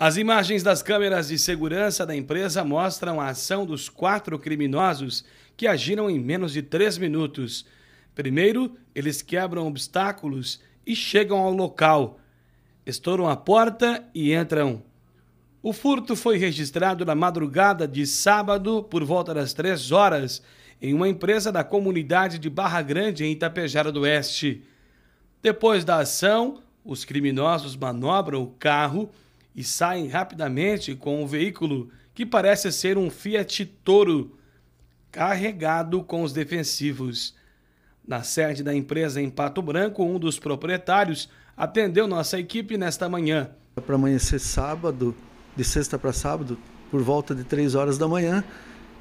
As imagens das câmeras de segurança da empresa mostram a ação dos quatro criminosos que agiram em menos de três minutos. Primeiro, eles quebram obstáculos e chegam ao local, estouram a porta e entram. O furto foi registrado na madrugada de sábado, por volta das três horas, em uma empresa da comunidade de Barra Grande, em Itapejara do Oeste. Depois da ação, os criminosos manobram o carro e saem rapidamente com um veículo que parece ser um Fiat Toro carregado com os defensivos. Na sede da empresa em Pato Branco, um dos proprietários atendeu nossa equipe nesta manhã. Para amanhecer sábado, de sexta para sábado, por volta de três horas da manhã,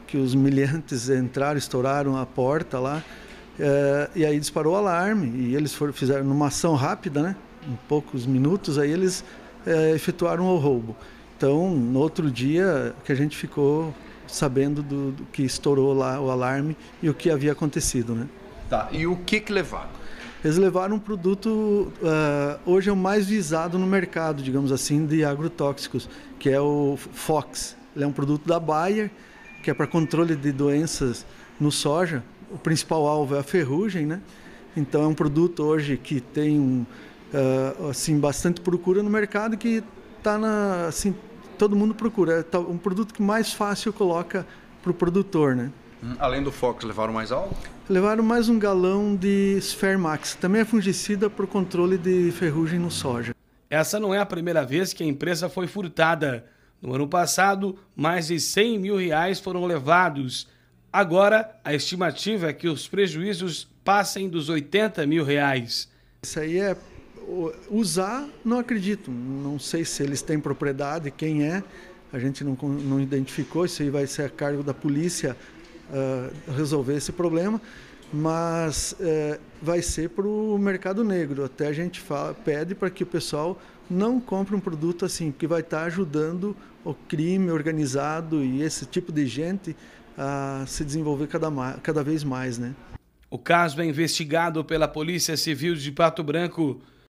que os miliantes entraram, estouraram a porta lá, é, e aí disparou o alarme. E eles foram, fizeram uma ação rápida, né? Em poucos minutos, aí eles é, efetuaram o roubo. Então, no outro dia que a gente ficou sabendo do, do, que estourou lá o alarme e o que havia acontecido, né? Tá. E o que que levaram? Eles levaram um produto uh, hoje é o mais visado no mercado, digamos assim, de agrotóxicos, que é o Fox. Ele é um produto da Bayer que é para controle de doenças no soja. O principal alvo é a ferrugem, né? Então é um produto hoje que tem um uh, assim bastante procura no mercado que tá na assim todo mundo procura é um produto que mais fácil coloca para o produtor, né? Hum, além do Fox, levaram mais algo? Levaram mais um galão de Sfermax, também é fungicida por controle de ferrugem no soja. Essa não é a primeira vez que a empresa foi furtada. No ano passado, mais de 100 mil reais foram levados. Agora, a estimativa é que os prejuízos passem dos 80 mil reais. Isso aí é usar, não acredito. Não sei se eles têm propriedade, quem é. A gente não, não identificou, isso aí vai ser a cargo da polícia uh, resolver esse problema. Mas uh, vai ser para o mercado negro. Até a gente fala, pede para que o pessoal não compre um produto assim, porque vai estar tá ajudando o crime organizado e esse tipo de gente a se desenvolver cada, cada vez mais. Né? O caso é investigado pela Polícia Civil de Pato Branco.